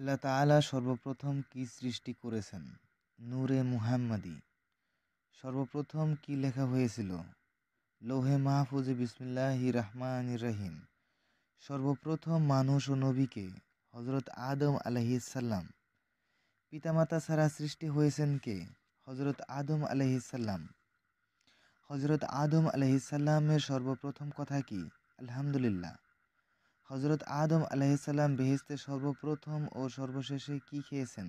আল্লাহ তালা সর্বপ্রথম কি সৃষ্টি করেছেন নূরে মুহাম্মাদি সর্বপ্রথম কি লেখা হয়েছিল লোহে মাহফুজে বিসমিল্লাহি রহমান রহিম সর্বপ্রথম মানুষ ও নবীকে হজরত আদম আলহিসাল্লাম পিতামাতা ছাড়া সৃষ্টি হয়েছেন কে হজরত আদম আলহিসাল্লাম হজরত আদম আলহিসাল্লামের সর্বপ্রথম কথা কি আলহামদুলিল্লাহ হজরত আদম আলাইসাল্লাম বেহেস্তে সর্বপ্রথম ও সর্বশেষে কি খেয়েছেন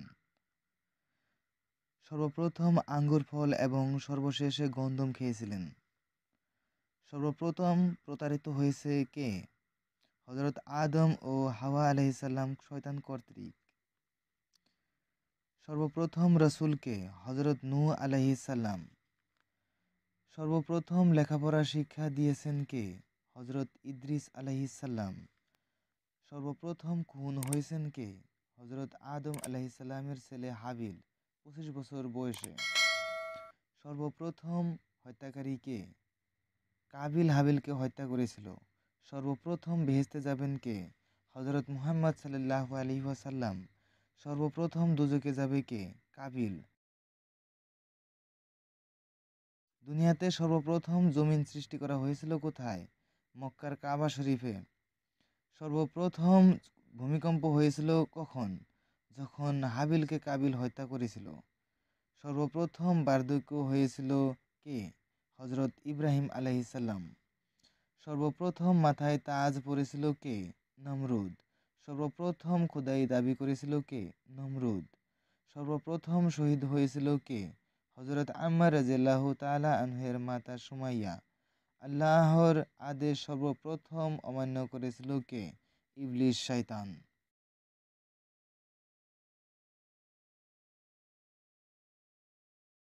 সর্বপ্রথম আঙ্গুর ফল এবং সর্বশেষে গন্ধম খেয়েছিলেন সর্বপ্রথম প্রতারিত হয়েছে কে হজরত আদম ও হাওয়া আলাইসাল্লাম শয়তান কর্তৃক সর্বপ্রথম রসুলকে হজরত নু আলাইসাল্লাম সর্বপ্রথম লেখাপড়া শিক্ষা দিয়েছেন কে হজরত ইদ্রিস আলাইসাল্লাম সর্বপ্রথম খুন হয়েছেন কে হজরত আদম সাল্লামের ছেলে হাবিল পঁচিশ বছর বয়সে সর্বপ্রথম হত্যাকারী কে কাবিল হাবিলকে হত্যা করেছিল সর্বপ্রথম বেহেস্তে যাবেন কে হজরত মুহাম্মদ সাল্লাহ আলী ওয়াসাল্লাম সর্বপ্রথম দুজকে যাবে কে কাবিল দুনিয়াতে সর্বপ্রথম জমিন সৃষ্টি করা হয়েছিল কোথায় মক্কার কাবা শরীফে সর্বপ্রথম ভূমিকম্প হয়েছিল কখন যখন হাবিলকে কাবিল হত্যা করেছিল সর্বপ্রথম বার্ধক্য হয়েছিল কে হজরত ইব্রাহিম আলহিসাল্লাম সর্বপ্রথম মাথায় তাজ পড়েছিল কে নমরুদ সর্বপ্রথম খোদাই দাবি করেছিল কে নমরুদ সর্বপ্রথম শহীদ হয়েছিল কে হজরত আম্মার রাজু তালা আনহের মাতা সুমাইয়া আল্লাহর আদেশ সর্বপ্রথম অমান্য করেছিল কে ইবলিশ শয়তান